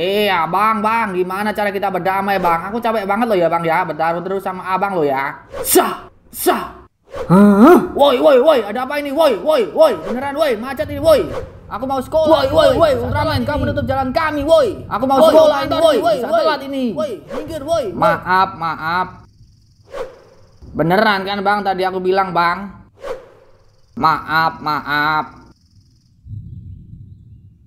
Eh iya, abang bang gimana cara kita berdamai bang? Aku capek banget loh ya bang ya bertarung terus sama abang lo ya. Sah sah. Huh? Woi woi woi ada apa ini woi woi woi beneran woi macet ini woi. Aku mau sekolah. Woi, woi, woi, Ultraman, kamu tutup jalan kami, woi. Aku mau woy, sekolah ini, woi. telat ini. Woi, minggir, woi. Maaf, maaf. Beneran kan, Bang? Tadi aku bilang, Bang. Maaf, maaf.